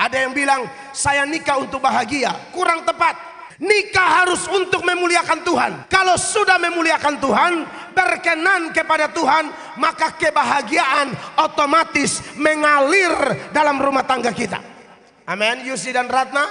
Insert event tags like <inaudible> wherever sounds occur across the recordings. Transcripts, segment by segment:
Ada yang bilang, saya nikah untuk bahagia. Kurang tepat. Nikah harus untuk memuliakan Tuhan. Kalau sudah memuliakan Tuhan, berkenan kepada Tuhan, maka kebahagiaan otomatis mengalir dalam rumah tangga kita. Amin. Yusi dan Ratna.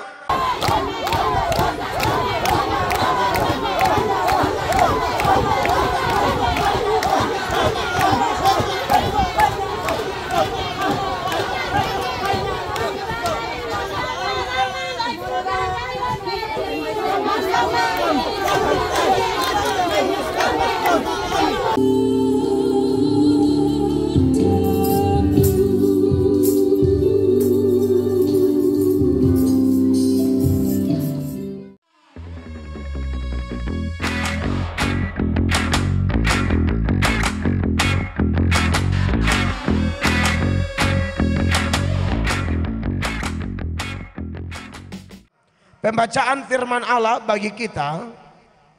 Pembacaan firman Allah bagi kita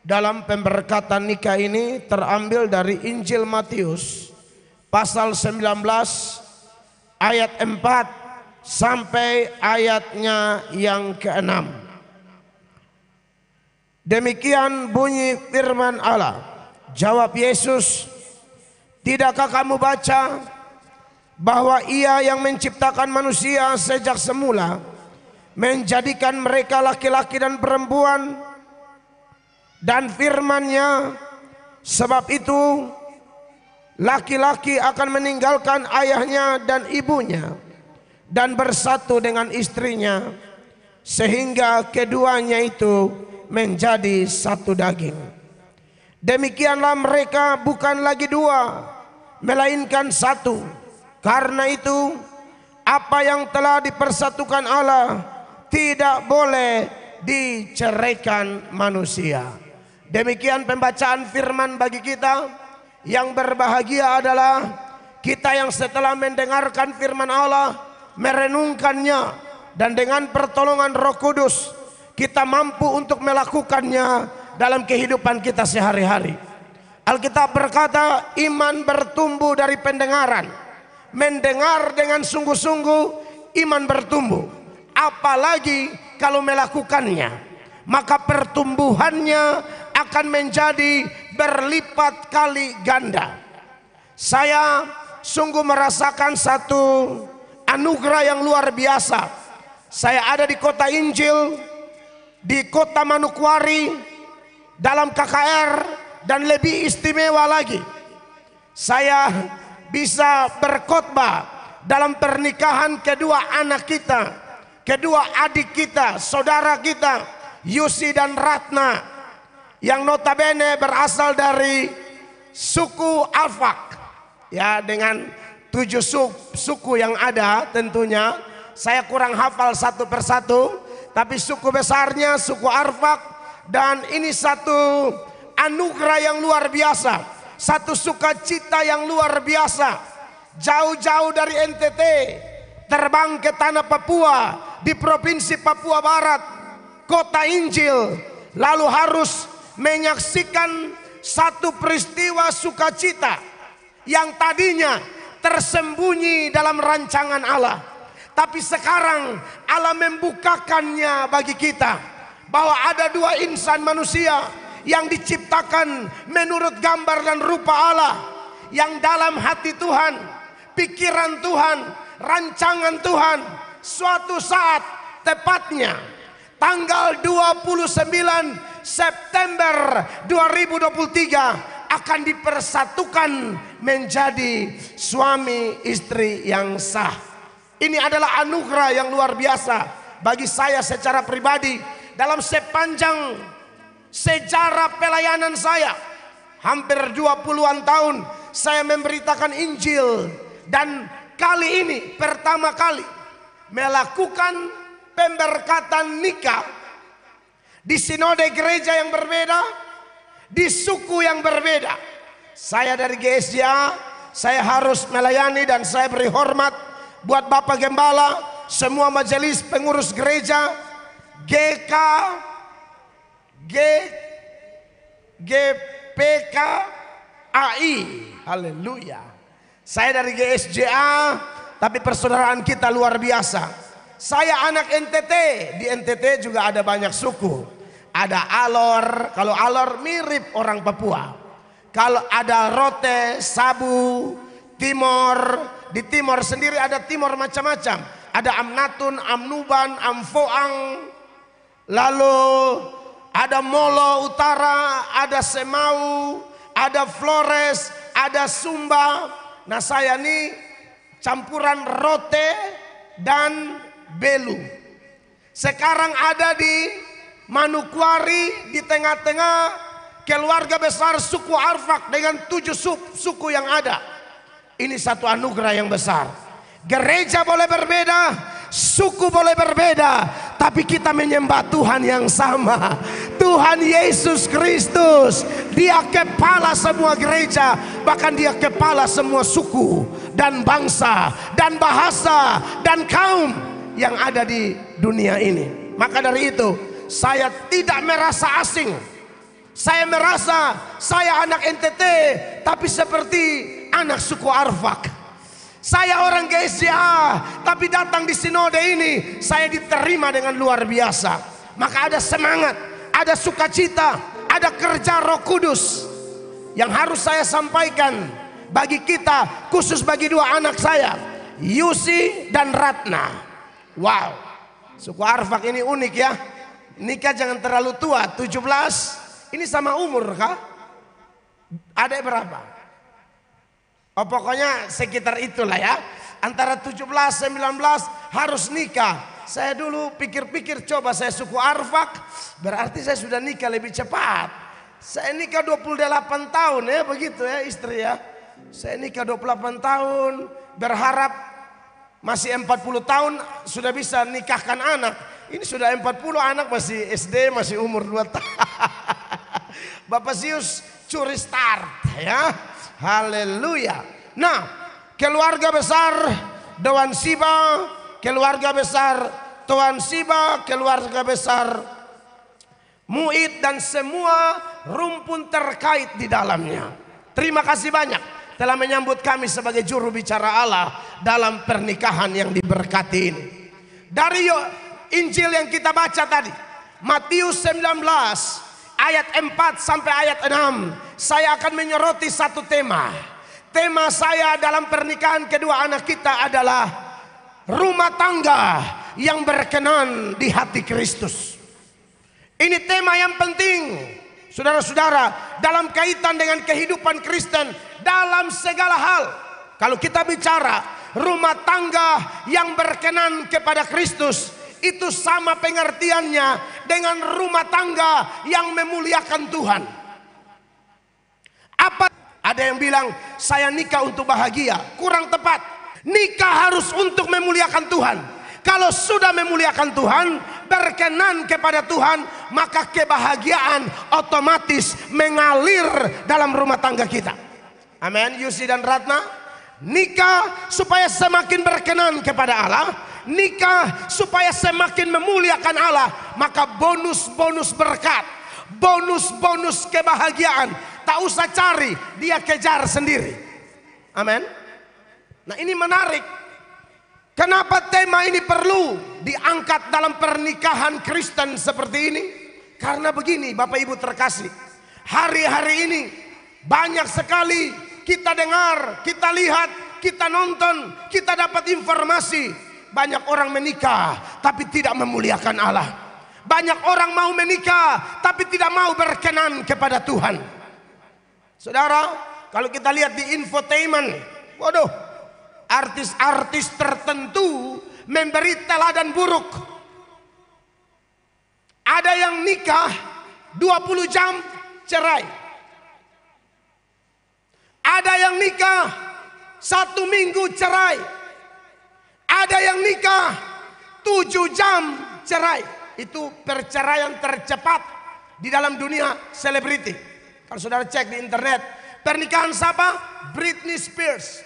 dalam pemberkatan nikah ini terambil dari Injil Matius pasal 19 ayat 4 sampai ayatnya yang keenam. Demikian bunyi firman Allah. Jawab Yesus, "Tidakkah kamu baca bahwa Ia yang menciptakan manusia sejak semula?" menjadikan mereka laki-laki dan perempuan dan Firman-Nya sebab itu laki-laki akan meninggalkan ayahnya dan ibunya dan bersatu dengan istrinya sehingga keduanya itu menjadi satu daging demikianlah mereka bukan lagi dua melainkan satu karena itu apa yang telah dipersatukan Allah tidak boleh diceraikan manusia. Demikian pembacaan firman bagi kita. Yang berbahagia adalah kita yang setelah mendengarkan firman Allah, merenungkannya dan dengan pertolongan Roh Kudus kita mampu untuk melakukannya dalam kehidupan kita sehari-hari. Alkitab berkata, iman bertumbuh dari pendengaran. Mendengar dengan sungguh-sungguh, iman bertumbuh apalagi kalau melakukannya maka pertumbuhannya akan menjadi berlipat kali ganda saya sungguh merasakan satu anugerah yang luar biasa saya ada di kota Injil di kota Manukwari, dalam KKR dan lebih istimewa lagi saya bisa berkhotbah dalam pernikahan kedua anak kita Kedua adik kita, saudara kita, Yusi dan Ratna yang notabene berasal dari suku Alfak, Ya, dengan tujuh suku yang ada tentunya. Saya kurang hafal satu persatu, tapi suku besarnya suku Arfak dan ini satu anugerah yang luar biasa, satu sukacita yang luar biasa. Jauh-jauh dari NTT, terbang ke tanah Papua di provinsi Papua Barat, kota Injil, lalu harus menyaksikan satu peristiwa sukacita yang tadinya tersembunyi dalam rancangan Allah. Tapi sekarang Allah membukakannya bagi kita bahwa ada dua insan manusia yang diciptakan menurut gambar dan rupa Allah yang dalam hati Tuhan, pikiran Tuhan, rancangan Tuhan suatu saat tepatnya tanggal 29 September 2023 akan dipersatukan menjadi suami istri yang sah. Ini adalah anugerah yang luar biasa bagi saya secara pribadi dalam sepanjang sejarah pelayanan saya hampir 20-an tahun saya memberitakan Injil dan kali ini pertama kali melakukan pemberkatan nikah di sinode gereja yang berbeda, di suku yang berbeda. Saya dari GSJA, saya harus melayani dan saya beri hormat buat Bapak Gembala, semua majelis pengurus gereja GK G GPK AI. Haleluya. Saya dari GSJA, tapi persaudaraan kita luar biasa. Saya anak NTT, di NTT juga ada banyak suku. Ada Alor, kalau Alor mirip orang Papua. Kalau ada Rote, Sabu, Timor, di Timor sendiri ada Timor macam-macam. Ada Amnatun, Amnuban, Amfoang, lalu ada Molo Utara, ada Semau, ada Flores, ada Sumba, Nah saya ini campuran rote dan belu. Sekarang ada di Manukwari di tengah-tengah keluarga besar suku Arfak dengan tujuh sub, suku yang ada. Ini satu anugerah yang besar. Gereja boleh berbeda, suku boleh berbeda, tapi kita menyembah Tuhan yang sama. Tuhan Yesus Kristus. Dia kepala semua gereja, bahkan dia kepala semua suku dan bangsa dan bahasa dan kaum yang ada di dunia ini. Maka dari itu, saya tidak merasa asing. Saya merasa saya anak NTT, tapi seperti anak suku Arfak. Saya orang GSA, tapi datang di sinode ini saya diterima dengan luar biasa. Maka ada semangat, ada sukacita, ada kerja Roh Kudus yang harus saya sampaikan bagi kita, khusus bagi dua anak saya, Yusi dan Ratna. Wow, suku Arfak ini unik ya. Nikah jangan terlalu tua, 17. Ini sama umur kah? Ada berapa? Oh pokoknya sekitar itulah ya. Antara 17 19 harus nikah saya dulu pikir-pikir coba saya suku Arfak berarti saya sudah nikah lebih cepat. Saya nikah 28 tahun ya begitu ya istri ya. Saya nikah 28 tahun berharap masih 40 tahun sudah bisa nikahkan anak. Ini sudah 40 anak masih SD masih umur 2 tahun. <laughs> Bapak Zeus curi start ya. Haleluya. Nah keluarga besar Dewan Siba keluarga besar Tuan Siba, keluarga besar Muid dan semua rumpun terkait di dalamnya. Terima kasih banyak telah menyambut kami sebagai juru bicara Allah dalam pernikahan yang diberkati ini. Dari Injil yang kita baca tadi, Matius 19 ayat 4 sampai ayat 6, saya akan menyoroti satu tema. Tema saya dalam pernikahan kedua anak kita adalah rumah tangga yang berkenan di hati Kristus. Ini tema yang penting, saudara-saudara, dalam kaitan dengan kehidupan Kristen dalam segala hal. Kalau kita bicara rumah tangga yang berkenan kepada Kristus, itu sama pengertiannya dengan rumah tangga yang memuliakan Tuhan. Apa ada yang bilang saya nikah untuk bahagia? Kurang tepat. Nikah harus untuk memuliakan Tuhan. Kalau sudah memuliakan Tuhan, berkenan kepada Tuhan, maka kebahagiaan otomatis mengalir dalam rumah tangga kita. Amin. Yusi dan Ratna, nikah supaya semakin berkenan kepada Allah, nikah supaya semakin memuliakan Allah, maka bonus-bonus berkat, bonus-bonus kebahagiaan tak usah cari, dia kejar sendiri. Amin. Nah ini menarik. Kenapa tema ini perlu diangkat dalam pernikahan Kristen seperti ini? Karena begini Bapak Ibu terkasih. Hari-hari ini banyak sekali kita dengar, kita lihat, kita nonton, kita dapat informasi. Banyak orang menikah tapi tidak memuliakan Allah. Banyak orang mau menikah tapi tidak mau berkenan kepada Tuhan. Saudara, kalau kita lihat di infotainment, waduh, artis-artis tertentu memberi teladan buruk. Ada yang nikah 20 jam cerai. Ada yang nikah satu minggu cerai. Ada yang nikah tujuh jam cerai. Itu perceraian tercepat di dalam dunia selebriti. Kalau saudara cek di internet, pernikahan siapa? Britney Spears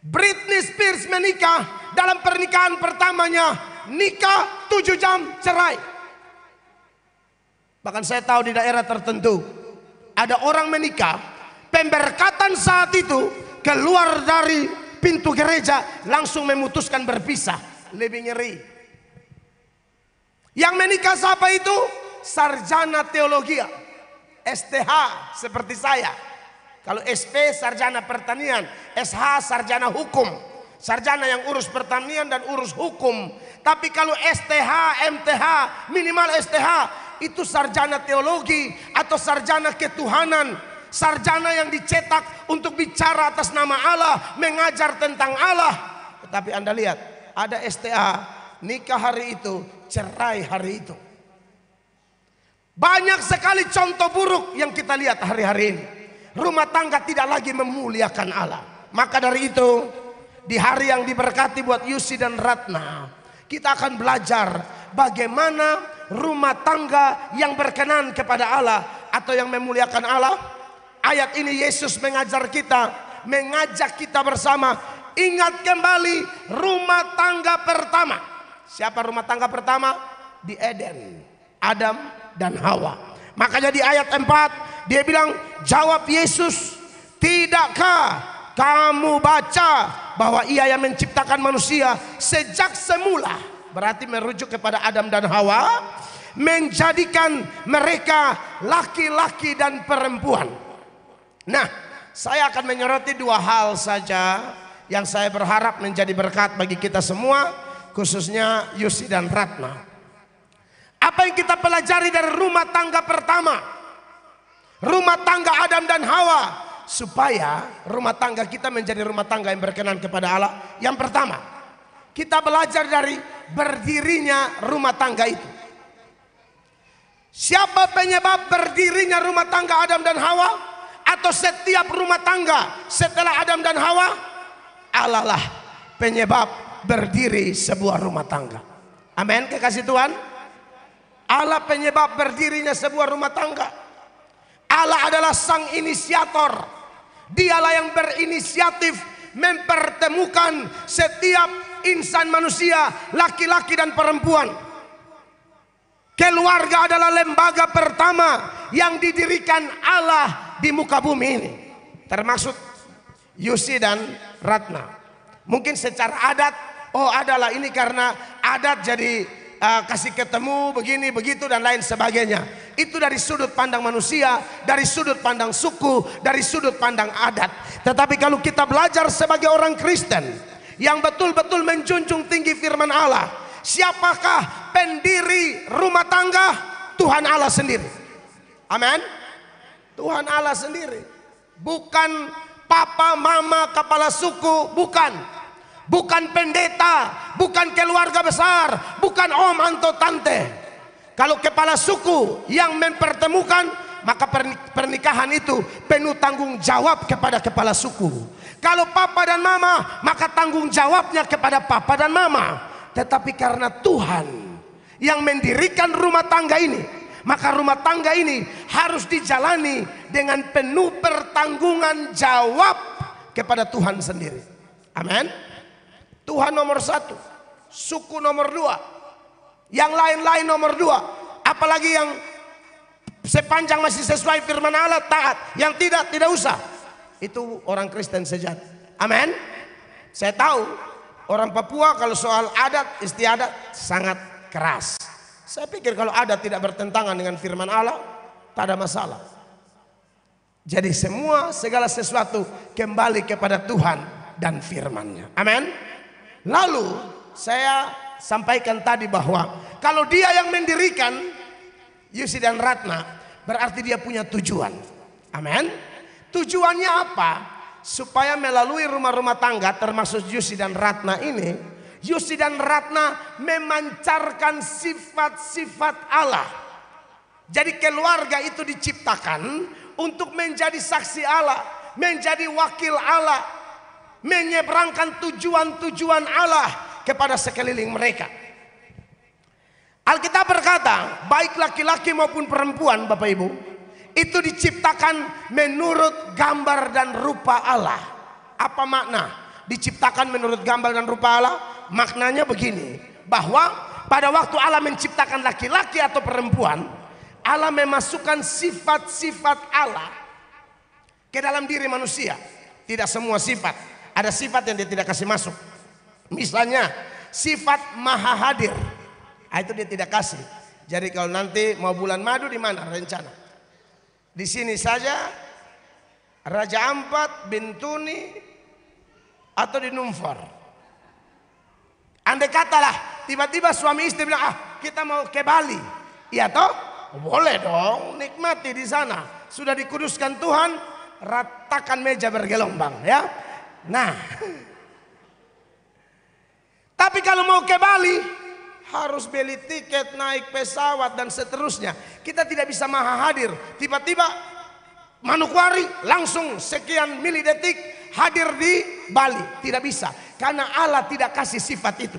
Britney Spears menikah dalam pernikahan pertamanya nikah tujuh jam cerai. Bahkan saya tahu di daerah tertentu ada orang menikah, pemberkatan saat itu keluar dari pintu gereja langsung memutuskan berpisah, lebih nyeri. Yang menikah siapa itu? Sarjana teologi, STH seperti saya. Kalau SP sarjana pertanian, SH sarjana hukum, sarjana yang urus pertanian dan urus hukum. Tapi kalau STH, MTH, minimal STH itu sarjana teologi atau sarjana ketuhanan, sarjana yang dicetak untuk bicara atas nama Allah, mengajar tentang Allah. Tetapi Anda lihat, ada STA nikah hari itu, cerai hari itu. Banyak sekali contoh buruk yang kita lihat hari-hari ini rumah tangga tidak lagi memuliakan Allah. Maka dari itu, di hari yang diberkati buat Yusi dan Ratna, kita akan belajar bagaimana rumah tangga yang berkenan kepada Allah atau yang memuliakan Allah. Ayat ini Yesus mengajar kita, mengajak kita bersama ingat kembali rumah tangga pertama. Siapa rumah tangga pertama? Di Eden, Adam dan Hawa. Makanya di ayat 4 dia bilang, jawab Yesus, tidakkah kamu baca bahwa ia yang menciptakan manusia sejak semula. Berarti merujuk kepada Adam dan Hawa. Menjadikan mereka laki-laki dan perempuan. Nah, saya akan menyoroti dua hal saja yang saya berharap menjadi berkat bagi kita semua, khususnya Yusi dan Ratna. Apa yang kita pelajari dari rumah tangga pertama? rumah tangga Adam dan Hawa supaya rumah tangga kita menjadi rumah tangga yang berkenan kepada Allah. Yang pertama, kita belajar dari berdirinya rumah tangga itu. Siapa penyebab berdirinya rumah tangga Adam dan Hawa? Atau setiap rumah tangga setelah Adam dan Hawa? Allah lah penyebab berdiri sebuah rumah tangga. Amin kekasih Tuhan. Allah penyebab berdirinya sebuah rumah tangga. Allah adalah sang inisiator. Dialah yang berinisiatif mempertemukan setiap insan manusia, laki-laki dan perempuan. Keluarga adalah lembaga pertama yang didirikan Allah di muka bumi ini. Termasuk Yusi dan Ratna. Mungkin secara adat, oh adalah ini karena adat jadi uh, kasih ketemu begini begitu dan lain sebagainya. Itu dari sudut pandang manusia, dari sudut pandang suku, dari sudut pandang adat. Tetapi kalau kita belajar sebagai orang Kristen yang betul-betul menjunjung tinggi firman Allah, siapakah pendiri rumah tangga? Tuhan Allah sendiri. Amin. Tuhan Allah sendiri. Bukan papa, mama, kepala suku, bukan bukan pendeta, bukan keluarga besar, bukan om atau tante. Kalau kepala suku yang mempertemukan, maka pernikahan itu penuh tanggung jawab kepada kepala suku. Kalau papa dan mama, maka tanggung jawabnya kepada papa dan mama. Tetapi karena Tuhan yang mendirikan rumah tangga ini, maka rumah tangga ini harus dijalani dengan penuh pertanggungan jawab kepada Tuhan sendiri. Amin. Tuhan nomor satu, suku nomor dua, yang lain-lain nomor dua, apalagi yang sepanjang masih sesuai firman Allah taat, yang tidak tidak usah. Itu orang Kristen sejati. Amin. Saya tahu orang Papua kalau soal adat istiadat sangat keras. Saya pikir kalau adat tidak bertentangan dengan firman Allah, tak ada masalah. Jadi semua segala sesuatu kembali kepada Tuhan dan firman-Nya. Amin. Lalu saya sampaikan tadi bahwa kalau dia yang mendirikan Yusi dan Ratna berarti dia punya tujuan. Amin. Tujuannya apa? Supaya melalui rumah-rumah tangga termasuk Yusi dan Ratna ini, Yusi dan Ratna memancarkan sifat-sifat Allah. Jadi keluarga itu diciptakan untuk menjadi saksi Allah, menjadi wakil Allah, menyeberangkan tujuan-tujuan Allah kepada sekeliling mereka. Alkitab berkata, baik laki-laki maupun perempuan, Bapak Ibu, itu diciptakan menurut gambar dan rupa Allah. Apa makna? Diciptakan menurut gambar dan rupa Allah, maknanya begini, bahwa pada waktu Allah menciptakan laki-laki atau perempuan, Allah memasukkan sifat-sifat Allah ke dalam diri manusia. Tidak semua sifat, ada sifat yang dia tidak kasih masuk. Misalnya sifat maha hadir. Ah, itu dia tidak kasih. Jadi kalau nanti mau bulan madu di mana rencana? Di sini saja Raja Ampat, Bintuni atau di Numfor. Andai katalah tiba-tiba suami istri bilang, "Ah, kita mau ke Bali." Iya toh? Boleh dong, nikmati di sana. Sudah dikuduskan Tuhan, ratakan meja bergelombang ya. Nah, tapi kalau mau ke Bali harus beli tiket naik pesawat dan seterusnya. Kita tidak bisa maha hadir. Tiba-tiba Manukwari langsung sekian mili detik hadir di Bali. Tidak bisa karena Allah tidak kasih sifat itu.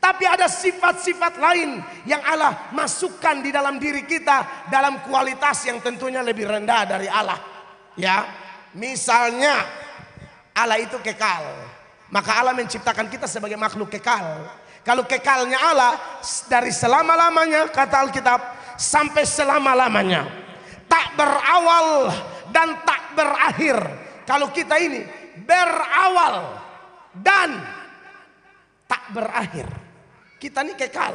Tapi ada sifat-sifat lain yang Allah masukkan di dalam diri kita dalam kualitas yang tentunya lebih rendah dari Allah. Ya, misalnya Allah itu kekal. Maka Allah menciptakan kita sebagai makhluk kekal. Kalau kekalnya Allah dari selama-lamanya kata Alkitab sampai selama-lamanya. Tak berawal dan tak berakhir. Kalau kita ini berawal dan tak berakhir. Kita ini kekal.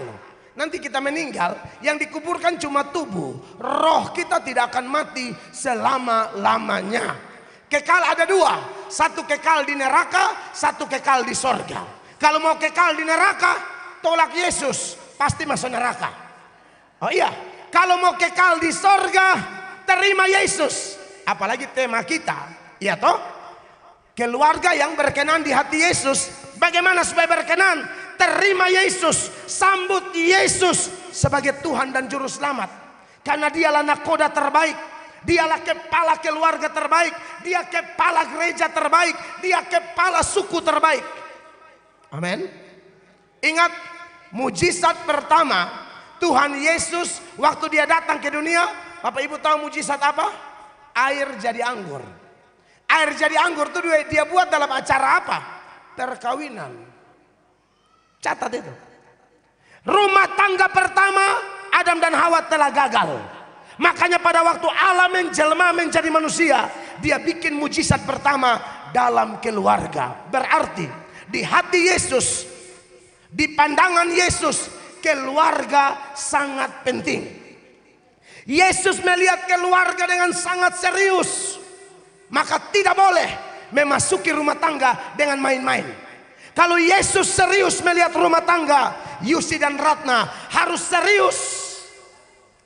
Nanti kita meninggal, yang dikuburkan cuma tubuh. Roh kita tidak akan mati selama-lamanya. Kekal ada dua, satu kekal di neraka, satu kekal di sorga. Kalau mau kekal di neraka, tolak Yesus, pasti masuk neraka. Oh iya, kalau mau kekal di sorga, terima Yesus. Apalagi tema kita, ya toh? Keluarga yang berkenan di hati Yesus, bagaimana supaya berkenan? Terima Yesus, sambut Yesus sebagai Tuhan dan Juru Selamat. Karena dialah nakoda terbaik Dialah kepala keluarga terbaik, dia kepala gereja terbaik, dia kepala suku terbaik. Amin. Ingat mujizat pertama Tuhan Yesus waktu dia datang ke dunia, Bapak Ibu tahu mujizat apa? Air jadi anggur. Air jadi anggur itu dia, dia buat dalam acara apa? Perkawinan. Catat itu. Rumah tangga pertama Adam dan Hawa telah gagal. Makanya pada waktu Allah menjelma menjadi manusia, dia bikin mujizat pertama dalam keluarga. Berarti di hati Yesus, di pandangan Yesus, keluarga sangat penting. Yesus melihat keluarga dengan sangat serius. Maka tidak boleh memasuki rumah tangga dengan main-main. Kalau Yesus serius melihat rumah tangga, Yusi dan Ratna harus serius.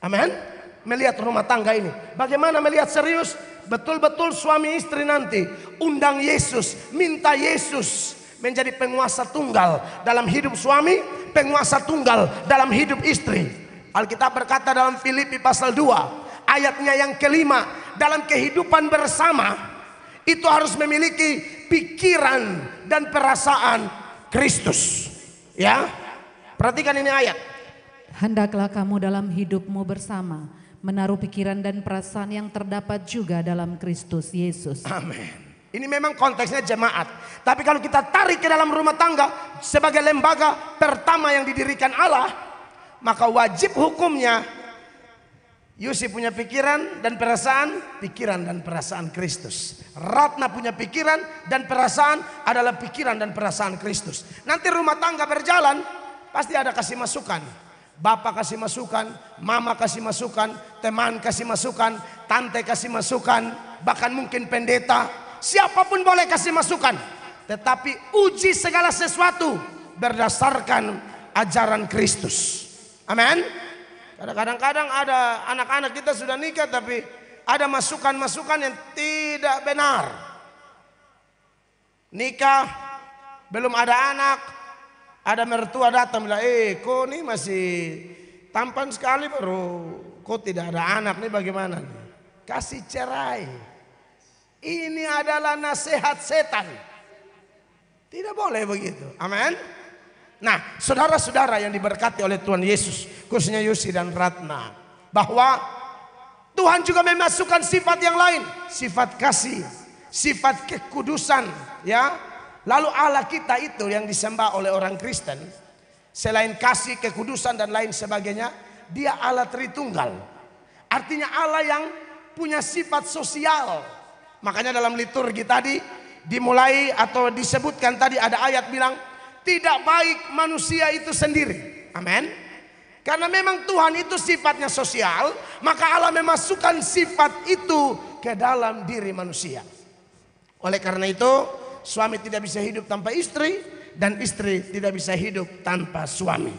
Amin melihat rumah tangga ini. Bagaimana melihat serius? Betul-betul suami istri nanti undang Yesus, minta Yesus menjadi penguasa tunggal dalam hidup suami, penguasa tunggal dalam hidup istri. Alkitab berkata dalam Filipi pasal 2 ayatnya yang kelima dalam kehidupan bersama itu harus memiliki pikiran dan perasaan Kristus. Ya. Perhatikan ini ayat. Hendaklah kamu dalam hidupmu bersama menaruh pikiran dan perasaan yang terdapat juga dalam Kristus Yesus. Amin. Ini memang konteksnya jemaat. Tapi kalau kita tarik ke dalam rumah tangga sebagai lembaga pertama yang didirikan Allah, maka wajib hukumnya Yusuf punya pikiran dan perasaan, pikiran dan perasaan Kristus. Ratna punya pikiran dan perasaan adalah pikiran dan perasaan Kristus. Nanti rumah tangga berjalan, pasti ada kasih masukan. Bapak kasih masukan, mama kasih masukan, teman kasih masukan, tante kasih masukan, bahkan mungkin pendeta, siapapun boleh kasih masukan. Tetapi uji segala sesuatu berdasarkan ajaran Kristus. Amin. Kadang-kadang ada anak-anak kita sudah nikah tapi ada masukan-masukan yang tidak benar. Nikah belum ada anak, ada mertua datang bilang, "Eh, kau nih masih tampan sekali, Bro." kok tidak ada anak nih bagaimana nih? Kasih cerai. Ini adalah nasihat setan. Tidak boleh begitu. Amin. Nah, saudara-saudara yang diberkati oleh Tuhan Yesus, khususnya Yusi dan Ratna, bahwa Tuhan juga memasukkan sifat yang lain, sifat kasih, sifat kekudusan, ya. Lalu Allah kita itu yang disembah oleh orang Kristen, selain kasih, kekudusan dan lain sebagainya, dia Allah Tritunggal. Artinya Allah yang punya sifat sosial. Makanya dalam liturgi tadi dimulai atau disebutkan tadi ada ayat bilang tidak baik manusia itu sendiri. Amin. Karena memang Tuhan itu sifatnya sosial, maka Allah memasukkan sifat itu ke dalam diri manusia. Oleh karena itu, suami tidak bisa hidup tanpa istri dan istri tidak bisa hidup tanpa suami.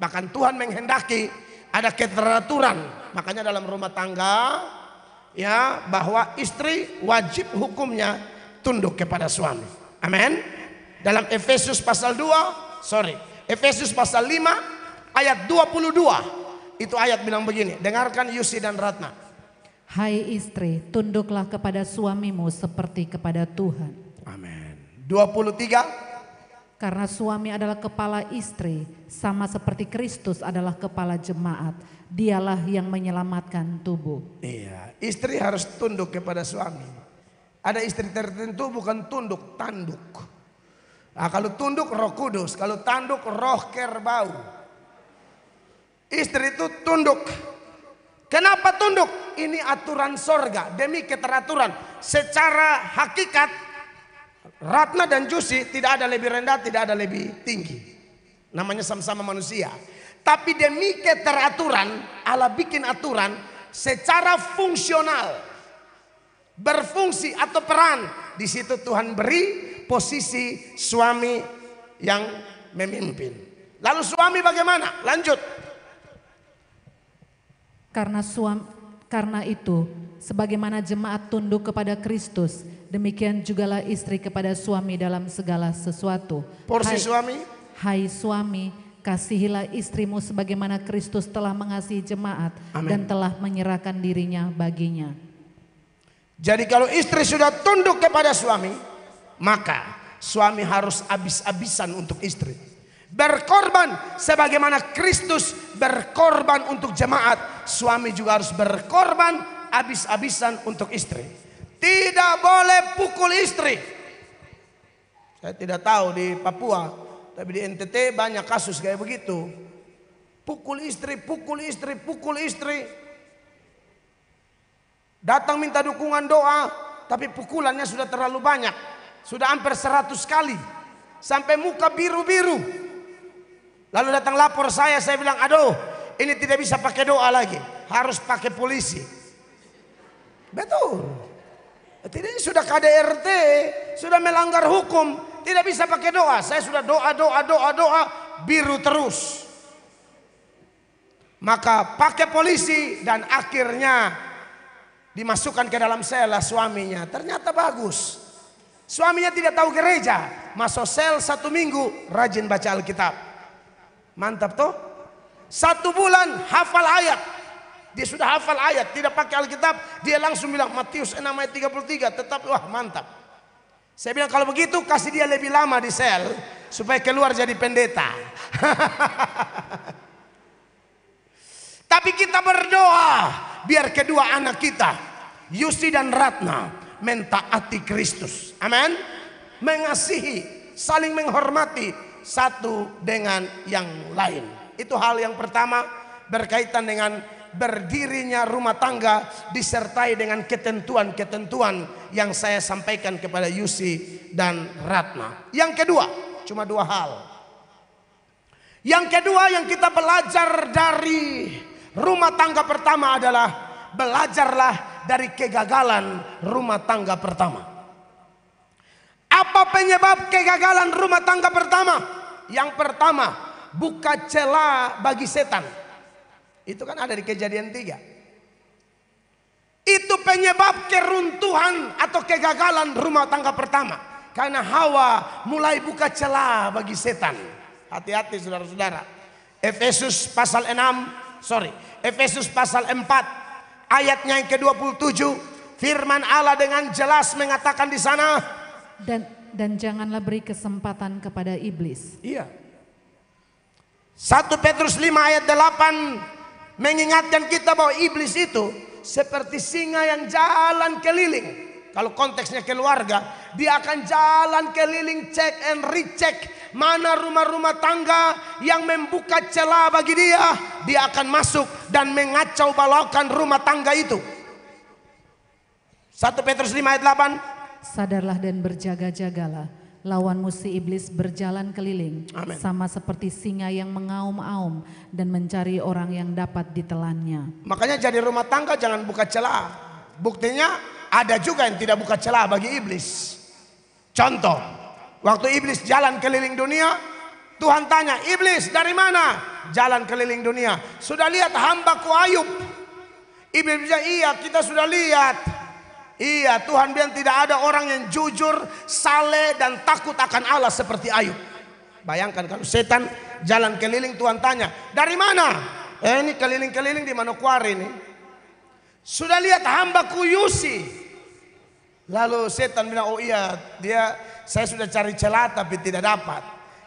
Bahkan Tuhan menghendaki ada keteraturan. Makanya dalam rumah tangga ya bahwa istri wajib hukumnya tunduk kepada suami. Amin. Dalam Efesus pasal 2, sorry, Efesus pasal 5 ayat 22. Itu ayat bilang begini, dengarkan Yusi dan Ratna. Hai istri, tunduklah kepada suamimu seperti kepada Tuhan. Amin. 23 karena suami adalah kepala istri, sama seperti Kristus adalah kepala jemaat. Dialah yang menyelamatkan tubuh. Iya, istri harus tunduk kepada suami. Ada istri tertentu bukan tunduk, tanduk. Nah, kalau tunduk roh kudus, kalau tanduk roh kerbau. Istri itu tunduk. Kenapa tunduk? Ini aturan sorga demi keteraturan. Secara hakikat Ratna dan Jusi tidak ada lebih rendah, tidak ada lebih tinggi. Namanya sama-sama manusia. Tapi demi keteraturan, Allah bikin aturan secara fungsional. Berfungsi atau peran. Di situ Tuhan beri posisi suami yang memimpin. Lalu suami bagaimana? Lanjut. Karena suami karena itu sebagaimana jemaat tunduk kepada Kristus Demikian jugalah istri kepada suami dalam segala sesuatu. Porsi hai, suami? Hai suami, kasihilah istrimu sebagaimana Kristus telah mengasihi jemaat Amen. dan telah menyerahkan dirinya baginya. Jadi kalau istri sudah tunduk kepada suami, maka suami harus habis-habisan untuk istri. Berkorban sebagaimana Kristus berkorban untuk jemaat, suami juga harus berkorban habis-habisan untuk istri. Tidak boleh pukul istri. Saya tidak tahu di Papua, tapi di NTT banyak kasus kayak begitu. Pukul istri, pukul istri, pukul istri. Datang minta dukungan doa, tapi pukulannya sudah terlalu banyak. Sudah hampir seratus kali. Sampai muka biru-biru. Lalu datang lapor saya, saya bilang, aduh ini tidak bisa pakai doa lagi. Harus pakai polisi. Betul. Ini sudah KDRT, sudah melanggar hukum, tidak bisa pakai doa. Saya sudah doa, doa, doa, doa, biru terus. Maka pakai polisi dan akhirnya dimasukkan ke dalam sel suaminya. Ternyata bagus. Suaminya tidak tahu gereja, masuk sel satu minggu rajin baca Alkitab. Mantap toh? Satu bulan hafal ayat, dia sudah hafal ayat, tidak pakai Alkitab, dia langsung bilang Matius 6 ayat 33, tetap wah mantap. Saya bilang kalau begitu kasih dia lebih lama di sel supaya keluar jadi pendeta. <laughs> Tapi kita berdoa biar kedua anak kita Yusi dan Ratna mentaati Kristus. Amin. Mengasihi, saling menghormati satu dengan yang lain. Itu hal yang pertama berkaitan dengan berdirinya rumah tangga disertai dengan ketentuan-ketentuan yang saya sampaikan kepada Yusi dan Ratna. Yang kedua, cuma dua hal. Yang kedua yang kita belajar dari rumah tangga pertama adalah belajarlah dari kegagalan rumah tangga pertama. Apa penyebab kegagalan rumah tangga pertama? Yang pertama, buka celah bagi setan. Itu kan ada di kejadian tiga. Itu penyebab keruntuhan atau kegagalan rumah tangga pertama. Karena Hawa mulai buka celah bagi setan. Hati-hati saudara-saudara. Efesus pasal 6, sorry. Efesus pasal 4 ayatnya yang ke-27. Firman Allah dengan jelas mengatakan di sana. Dan dan janganlah beri kesempatan kepada iblis. Iya. 1 Petrus 5 ayat 8 Mengingatkan kita bahwa iblis itu seperti singa yang jalan keliling. Kalau konteksnya keluarga, dia akan jalan keliling cek and recheck mana rumah-rumah tangga yang membuka celah bagi dia. Dia akan masuk dan mengacau balaukan rumah tangga itu. 1 Petrus 5 ayat 8. Sadarlah dan berjaga-jagalah Lawan musuh iblis berjalan keliling Amen. sama seperti singa yang mengaum-aum dan mencari orang yang dapat ditelannya. Makanya jadi rumah tangga jangan buka celah. Buktinya ada juga yang tidak buka celah bagi iblis. Contoh, waktu iblis jalan keliling dunia, Tuhan tanya, "Iblis, dari mana?" Jalan keliling dunia. "Sudah lihat hambaku Ayub?" Iblis bilang, "Iya, kita sudah lihat." Iya Tuhan bilang tidak ada orang yang jujur, saleh dan takut akan Allah seperti Ayub. Bayangkan kalau setan jalan keliling Tuhan tanya, dari mana? Eh ini keliling-keliling di Manokwari ini. Sudah lihat hambaku Yusi. Lalu setan bilang, oh iya dia saya sudah cari celah tapi tidak dapat.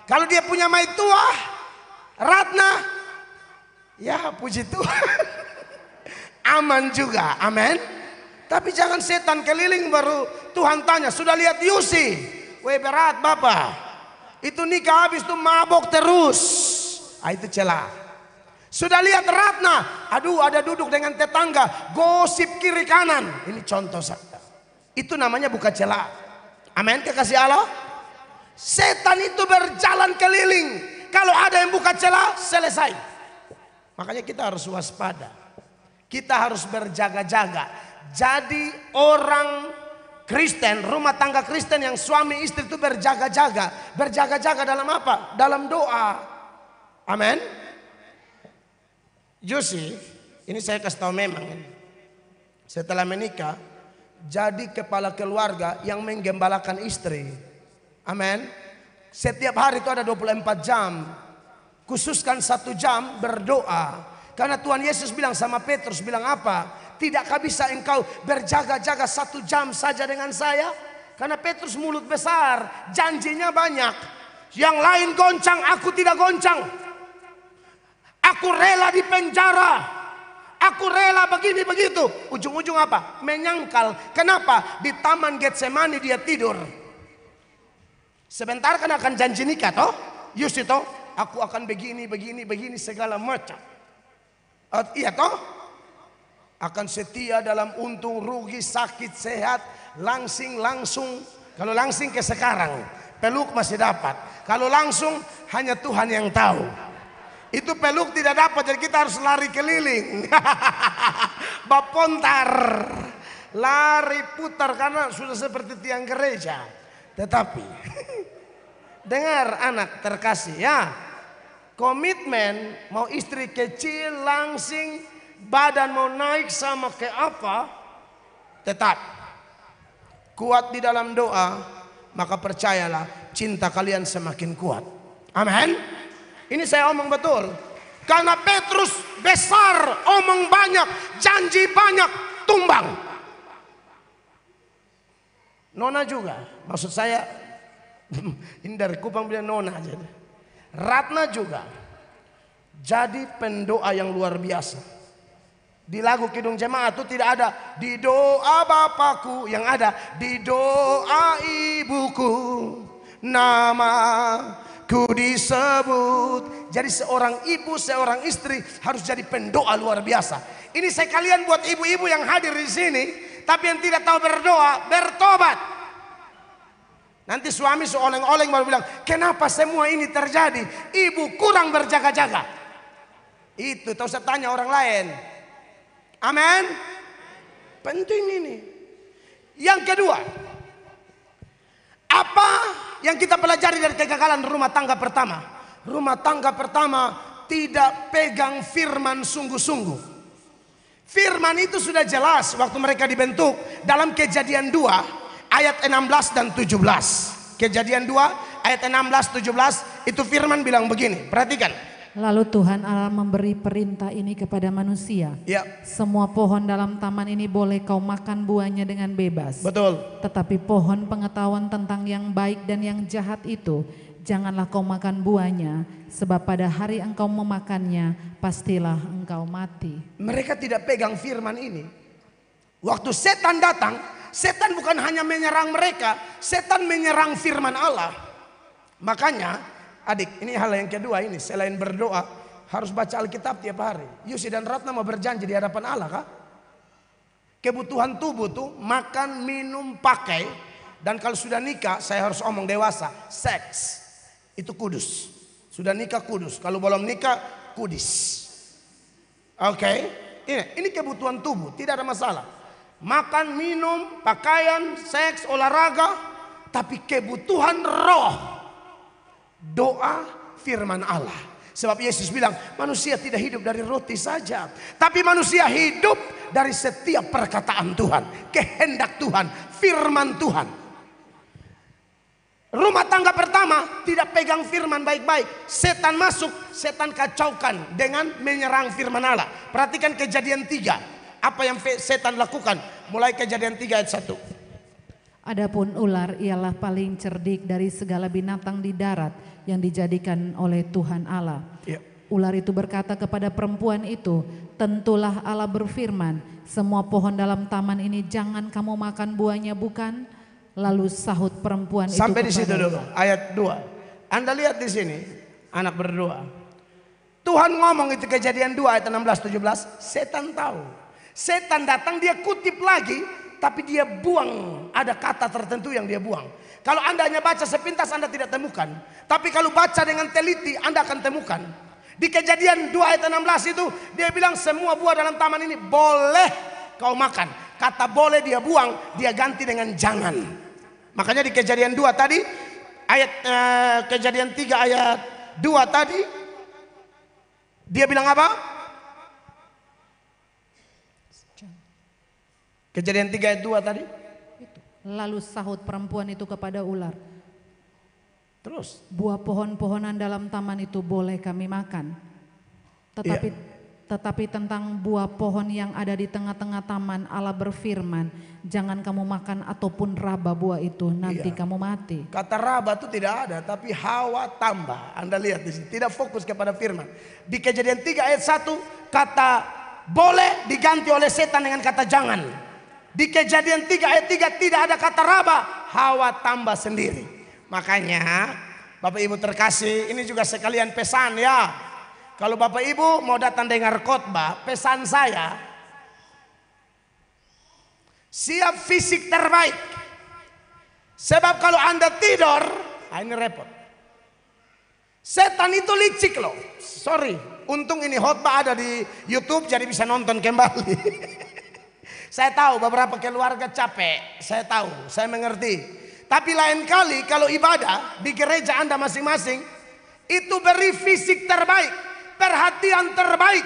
Kalau dia punya maituah, Ratna, ya puji Tuhan. <laughs> Aman juga, amin. Tapi jangan setan keliling baru Tuhan tanya, sudah lihat Yusi? Weh berat Bapak. Itu nikah habis tuh mabok terus. Ah, itu celah. Sudah lihat Ratna? Aduh ada duduk dengan tetangga. Gosip kiri kanan. Ini contoh saja. Itu namanya buka celah. Amin kekasih Allah. Setan itu berjalan keliling. Kalau ada yang buka celah selesai. Makanya kita harus waspada. Kita harus berjaga-jaga jadi orang Kristen, rumah tangga Kristen yang suami istri itu berjaga-jaga. Berjaga-jaga dalam apa? Dalam doa. Amin. Yusuf, ini saya kasih tahu memang. Setelah menikah, jadi kepala keluarga yang menggembalakan istri. Amin. Setiap hari itu ada 24 jam. Khususkan satu jam berdoa. Karena Tuhan Yesus bilang sama Petrus bilang apa? Tidakkah bisa engkau berjaga-jaga satu jam saja dengan saya? Karena Petrus mulut besar, janjinya banyak. Yang lain goncang, aku tidak goncang. Aku rela di penjara. Aku rela begini begitu. Ujung-ujung apa? Menyangkal. Kenapa? Di taman Getsemani dia tidur. Sebentar kan akan janji nikah toh? Yus itu, aku akan begini, begini, begini segala macam. Uh, iya toh? akan setia dalam untung rugi sakit sehat langsing langsung kalau langsing ke sekarang peluk masih dapat kalau langsung hanya Tuhan yang tahu itu peluk tidak dapat jadi kita harus lari keliling <laughs> bapontar lari putar karena sudah seperti tiang gereja tetapi <laughs> dengar anak terkasih ya komitmen mau istri kecil langsing badan mau naik sama ke apa, tetap kuat di dalam doa, maka percayalah cinta kalian semakin kuat. Amin. Ini saya omong betul. Karena Petrus besar, omong banyak, janji banyak, tumbang. Nona juga, maksud saya <laughs> ini dari Kupang bilang Nona aja. Ratna juga jadi pendoa yang luar biasa. Di lagu Kidung Jemaat itu tidak ada di doa bapakku yang ada di doa ibuku nama ku disebut. Jadi seorang ibu, seorang istri harus jadi pendoa luar biasa. Ini saya kalian buat ibu-ibu yang hadir di sini tapi yang tidak tahu berdoa, bertobat. Nanti suami seoleng-oleng baru bilang, kenapa semua ini terjadi? Ibu kurang berjaga-jaga. Itu, tahu saya tanya orang lain. Amin. Penting ini. Yang kedua, apa yang kita pelajari dari kegagalan rumah tangga pertama? Rumah tangga pertama tidak pegang firman sungguh-sungguh. Firman itu sudah jelas waktu mereka dibentuk dalam kejadian 2 ayat 16 dan 17. Kejadian 2 ayat 16 17 itu firman bilang begini, perhatikan. Lalu Tuhan Allah memberi perintah ini kepada manusia. Ya. Semua pohon dalam taman ini boleh kau makan buahnya dengan bebas. Betul. Tetapi pohon pengetahuan tentang yang baik dan yang jahat itu janganlah kau makan buahnya sebab pada hari engkau memakannya pastilah engkau mati. Mereka tidak pegang firman ini. Waktu setan datang, setan bukan hanya menyerang mereka, setan menyerang firman Allah. Makanya Adik, ini hal yang kedua ini. Selain berdoa, harus baca Alkitab tiap hari. Yusi dan Ratna mau berjanji di hadapan Allah kah? Kebutuhan tubuh tuh makan, minum, pakai. Dan kalau sudah nikah, saya harus omong dewasa. Seks. Itu kudus. Sudah nikah kudus. Kalau belum nikah, kudis. Oke. Okay? Ini, ini kebutuhan tubuh. Tidak ada masalah. Makan, minum, pakaian, seks, olahraga. Tapi kebutuhan roh doa firman Allah. Sebab Yesus bilang manusia tidak hidup dari roti saja. Tapi manusia hidup dari setiap perkataan Tuhan. Kehendak Tuhan, firman Tuhan. Rumah tangga pertama tidak pegang firman baik-baik. Setan masuk, setan kacaukan dengan menyerang firman Allah. Perhatikan kejadian tiga. Apa yang setan lakukan? Mulai kejadian tiga ayat satu. Adapun ular ialah paling cerdik dari segala binatang di darat yang dijadikan oleh Tuhan Allah. Ya. Ular itu berkata kepada perempuan itu, "Tentulah Allah berfirman, semua pohon dalam taman ini jangan kamu makan buahnya, bukan?" Lalu sahut perempuan Sampai itu Sampai di situ dulu, ayat 2. Anda lihat di sini, anak berdoa. Tuhan ngomong itu kejadian 2 ayat 16 17, setan tahu. Setan datang dia kutip lagi tapi dia buang. Ada kata tertentu yang dia buang. Kalau Anda hanya baca sepintas Anda tidak temukan. Tapi kalau baca dengan teliti Anda akan temukan. Di kejadian 2 ayat 16 itu dia bilang semua buah dalam taman ini boleh kau makan. Kata boleh dia buang, dia ganti dengan jangan. Makanya di kejadian 2 tadi ayat eh, kejadian 3 ayat 2 tadi dia bilang apa? Kejadian tiga ayat dua tadi. Lalu sahut perempuan itu kepada ular. Terus. Buah pohon-pohonan dalam taman itu boleh kami makan. Tetapi ya. tetapi tentang buah pohon yang ada di tengah-tengah taman Allah berfirman, jangan kamu makan ataupun raba buah itu, nanti iya. kamu mati. Kata raba itu tidak ada, tapi hawa tambah. Anda lihat di sini, tidak fokus kepada firman. Di kejadian 3 ayat satu kata boleh diganti oleh setan dengan kata jangan. Di kejadian 3 ayat 3 tidak ada kata raba. Hawa tambah sendiri. Makanya Bapak Ibu terkasih ini juga sekalian pesan ya. Kalau Bapak Ibu mau datang dengar khotbah, pesan saya siap fisik terbaik. Sebab kalau Anda tidur, ah, ini repot. Setan itu licik loh. Sorry, untung ini khotbah ada di YouTube jadi bisa nonton kembali. <laughs> Saya tahu beberapa keluarga capek, saya tahu, saya mengerti. Tapi lain kali kalau ibadah di gereja Anda masing-masing itu beri fisik terbaik, perhatian terbaik.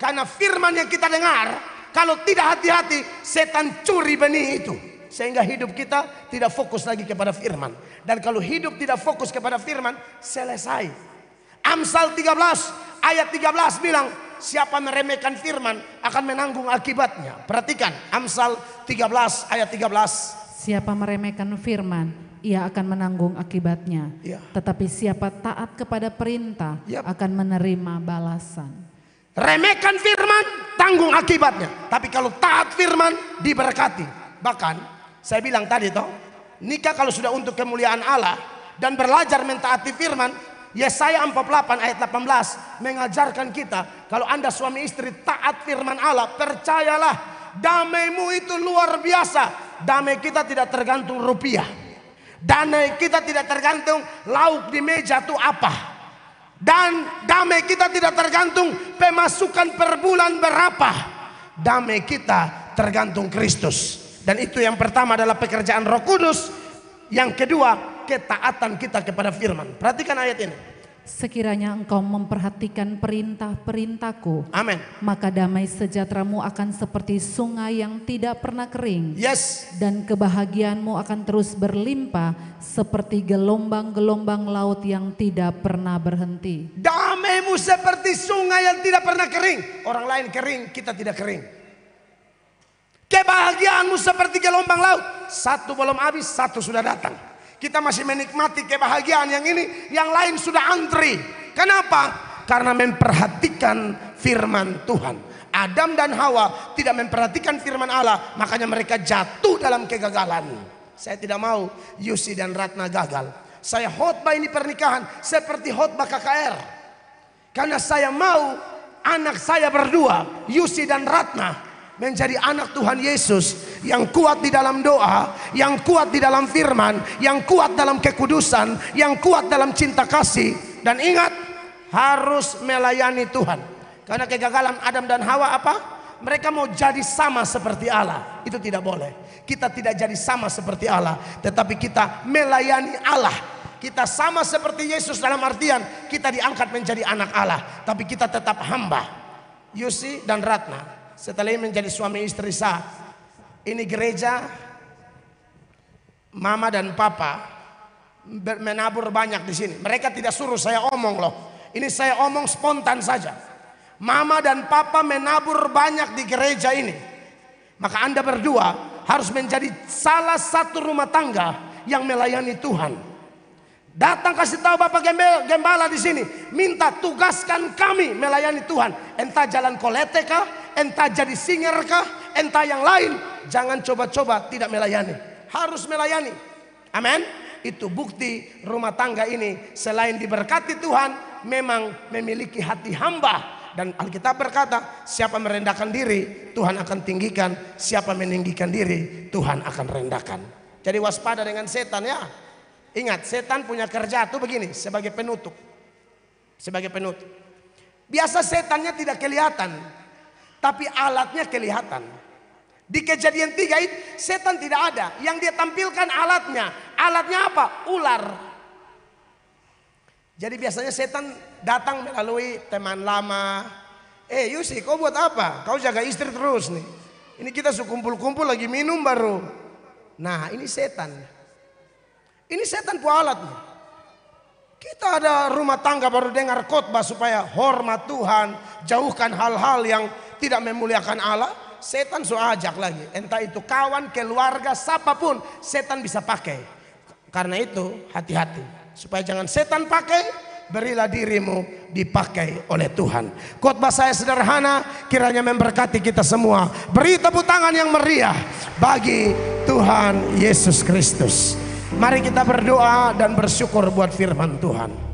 Karena firman yang kita dengar kalau tidak hati-hati setan curi benih itu. Sehingga hidup kita tidak fokus lagi kepada firman. Dan kalau hidup tidak fokus kepada firman, selesai. Amsal 13 ayat 13 bilang, siapa meremehkan firman akan menanggung akibatnya. Perhatikan Amsal 13 ayat 13. Siapa meremehkan firman ia akan menanggung akibatnya. Ya. Tetapi siapa taat kepada perintah ya. akan menerima balasan. Remehkan firman, tanggung akibatnya. Tapi kalau taat firman, diberkati. Bahkan saya bilang tadi toh, nikah kalau sudah untuk kemuliaan Allah dan belajar mentaati firman, Yesaya 48 ayat 18 mengajarkan kita kalau Anda suami istri taat firman Allah, percayalah damaimu itu luar biasa. Damai kita tidak tergantung rupiah. Damai kita tidak tergantung lauk di meja itu apa. Dan damai kita tidak tergantung pemasukan per bulan berapa. Damai kita tergantung Kristus. Dan itu yang pertama adalah pekerjaan Roh Kudus. Yang kedua ketaatan kita kepada firman. Perhatikan ayat ini. Sekiranya engkau memperhatikan perintah-perintahku, Amin. Maka damai sejahteramu akan seperti sungai yang tidak pernah kering. Yes. Dan kebahagiaanmu akan terus berlimpah seperti gelombang-gelombang laut yang tidak pernah berhenti. Damaimu seperti sungai yang tidak pernah kering. Orang lain kering, kita tidak kering. Kebahagiaanmu seperti gelombang laut. Satu belum habis, satu sudah datang. Kita masih menikmati kebahagiaan yang ini, yang lain sudah antri. Kenapa? Karena memperhatikan firman Tuhan. Adam dan Hawa tidak memperhatikan firman Allah, makanya mereka jatuh dalam kegagalan. Saya tidak mau Yusi dan Ratna gagal. Saya khotbah ini pernikahan seperti khotbah KKR. Karena saya mau anak saya berdua, Yusi dan Ratna, menjadi anak Tuhan Yesus yang kuat di dalam doa, yang kuat di dalam firman, yang kuat dalam kekudusan, yang kuat dalam cinta kasih dan ingat harus melayani Tuhan. Karena kegagalan Adam dan Hawa apa? Mereka mau jadi sama seperti Allah. Itu tidak boleh. Kita tidak jadi sama seperti Allah, tetapi kita melayani Allah kita sama seperti Yesus dalam artian kita diangkat menjadi anak Allah, tapi kita tetap hamba. Yusi dan Ratna setelah ini menjadi suami istri sah. Ini gereja mama dan papa menabur banyak di sini. Mereka tidak suruh saya omong loh. Ini saya omong spontan saja. Mama dan papa menabur banyak di gereja ini. Maka Anda berdua harus menjadi salah satu rumah tangga yang melayani Tuhan. Datang kasih tahu Bapak Gembel, Gembala di sini. Minta tugaskan kami melayani Tuhan. Entah jalan kolete kah? Entah jadi singer kah? Entah yang lain. Jangan coba-coba tidak melayani. Harus melayani. Amin. Itu bukti rumah tangga ini selain diberkati Tuhan memang memiliki hati hamba dan Alkitab berkata siapa merendahkan diri Tuhan akan tinggikan siapa meninggikan diri Tuhan akan rendahkan jadi waspada dengan setan ya Ingat, setan punya kerja tuh begini sebagai penutup. Sebagai penutup. Biasa setannya tidak kelihatan, tapi alatnya kelihatan. Di kejadian tiga itu setan tidak ada. Yang dia tampilkan alatnya. Alatnya apa? Ular. Jadi biasanya setan datang melalui teman lama. Eh Yusi kau buat apa? Kau jaga istri terus nih. Ini kita sukumpul kumpul lagi minum baru. Nah ini setan. Ini setan alat. Kita ada rumah tangga baru dengar khotbah supaya hormat Tuhan, jauhkan hal-hal yang tidak memuliakan Allah. Setan sudah ajak lagi. Entah itu kawan, keluarga, siapapun setan bisa pakai. Karena itu hati-hati. Supaya jangan setan pakai, berilah dirimu dipakai oleh Tuhan. Khotbah saya sederhana, kiranya memberkati kita semua. Beri tepuk tangan yang meriah bagi Tuhan Yesus Kristus. Mari kita berdoa dan bersyukur buat firman Tuhan.